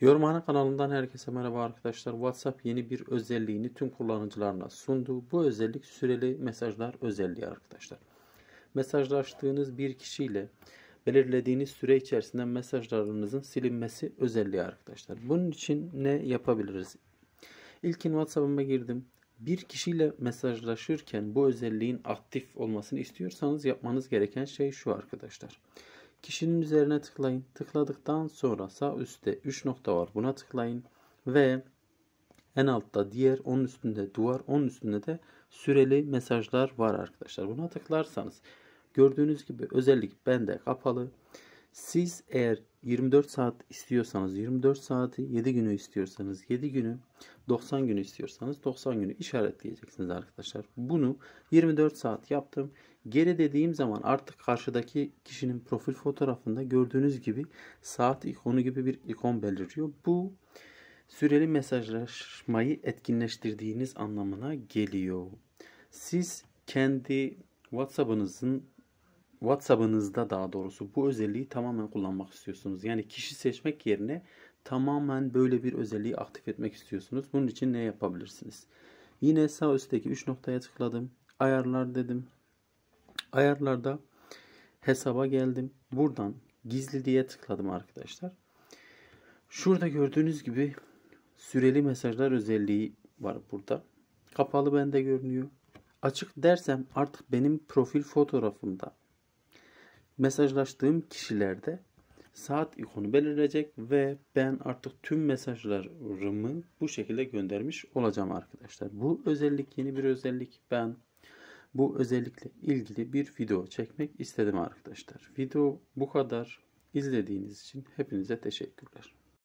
Yorumhane kanalından herkese merhaba arkadaşlar. WhatsApp yeni bir özelliğini tüm kullanıcılarına sundu. Bu özellik süreli mesajlar özelliği arkadaşlar. Mesajlaştığınız bir kişiyle belirlediğiniz süre içerisinde mesajlarınızın silinmesi özelliği arkadaşlar. Bunun için ne yapabiliriz? İlkin WhatsApp'ıma girdim. Bir kişiyle mesajlaşırken bu özelliğin aktif olmasını istiyorsanız yapmanız gereken şey şu Arkadaşlar Kişinin üzerine tıklayın. Tıkladıktan sonra sağ üstte 3 nokta var. Buna tıklayın ve en altta diğer, onun üstünde duvar, onun üstünde de süreli mesajlar var arkadaşlar. Buna tıklarsanız gördüğünüz gibi özellik bende kapalı. Siz eğer 24 saat istiyorsanız 24 saati, 7 günü istiyorsanız 7 günü, 90 günü istiyorsanız 90 günü işaretleyeceksiniz arkadaşlar. Bunu 24 saat yaptım. Geri dediğim zaman artık karşıdaki kişinin profil fotoğrafında gördüğünüz gibi saat ikonu gibi bir ikon beliriyor. Bu süreli mesajlaşmayı etkinleştirdiğiniz anlamına geliyor. Siz kendi WhatsApp'ınızın WhatsApp'ınızda daha doğrusu bu özelliği tamamen kullanmak istiyorsunuz. Yani kişi seçmek yerine tamamen böyle bir özelliği aktif etmek istiyorsunuz. Bunun için ne yapabilirsiniz? Yine sağ üstteki 3 noktaya tıkladım. Ayarlar dedim. Ayarlarda hesaba geldim. Buradan gizli diye tıkladım arkadaşlar. Şurada gördüğünüz gibi süreli mesajlar özelliği var burada. Kapalı bende görünüyor. Açık dersem artık benim profil fotoğrafımda mesajlaştığım kişilerde saat ikonu belirleyecek ve ben artık tüm mesajlarımı bu şekilde göndermiş olacağım arkadaşlar. Bu özellik yeni bir özellik. Ben bu özellikle ilgili bir video çekmek istedim arkadaşlar. Video bu kadar. İzlediğiniz için hepinize teşekkürler.